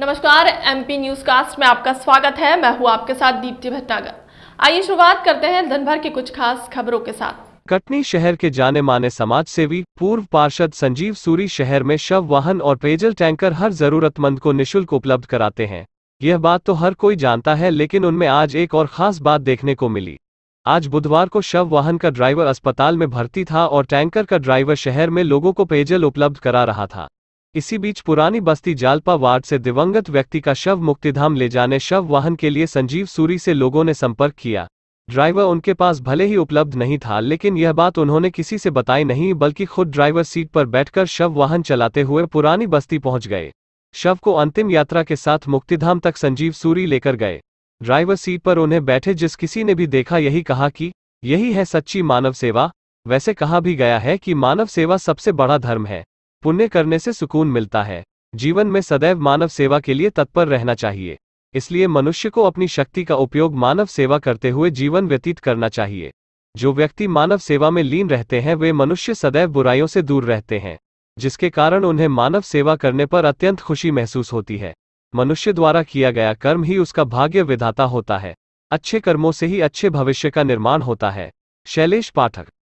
नमस्कार MP news cast में आपका स्वागत है मैं हूँ आपके साथ दीप्ति भटनागर आइए शुरुआत करते हैं दिनभर के कुछ खास खबरों के साथ कटनी शहर के जाने माने समाज सेवी पूर्व पार्षद संजीव सूरी शहर में शव वाहन और पेयजल टैंकर हर जरूरतमंद को निशुल्क उपलब्ध कराते हैं यह बात तो हर कोई जानता है लेकिन उनमें आज एक और खास बात देखने को मिली आज बुधवार को शव वाहन का ड्राइवर अस्पताल में भर्ती था और टैंकर का ड्राइवर शहर में लोगों को पेयजल उपलब्ध करा रहा था इसी बीच पुरानी बस्ती जालपा वार्ड से दिवंगत व्यक्ति का शव मुक्तिधाम ले जाने शव वाहन के लिए संजीव सूरी से लोगों ने संपर्क किया ड्राइवर उनके पास भले ही उपलब्ध नहीं था लेकिन यह बात उन्होंने किसी से बताई नहीं बल्कि खुद ड्राइवर सीट पर बैठकर शव वाहन चलाते हुए पुरानी बस्ती पहुंच गए शव को अंतिम यात्रा के साथ मुक्तिधाम तक संजीव सूरी लेकर गए ड्राइवर सीट पर उन्हें बैठे जिस किसी ने भी देखा यही कहा कि यही है सच्ची मानव सेवा वैसे कहा भी गया है कि मानव सेवा सबसे बड़ा धर्म है पुण्य करने से सुकून मिलता है जीवन में सदैव मानव सेवा के लिए तत्पर रहना चाहिए इसलिए मनुष्य को अपनी शक्ति का उपयोग मानव सेवा करते हुए जीवन व्यतीत करना चाहिए जो व्यक्ति मानव सेवा में लीन रहते हैं वे मनुष्य सदैव बुराइयों से दूर रहते हैं जिसके कारण उन्हें मानव सेवा करने पर अत्यंत खुशी महसूस होती है मनुष्य द्वारा किया गया कर्म ही उसका भाग्य विधाता होता है अच्छे कर्मों से ही अच्छे भविष्य का निर्माण होता है शैलेश पाठक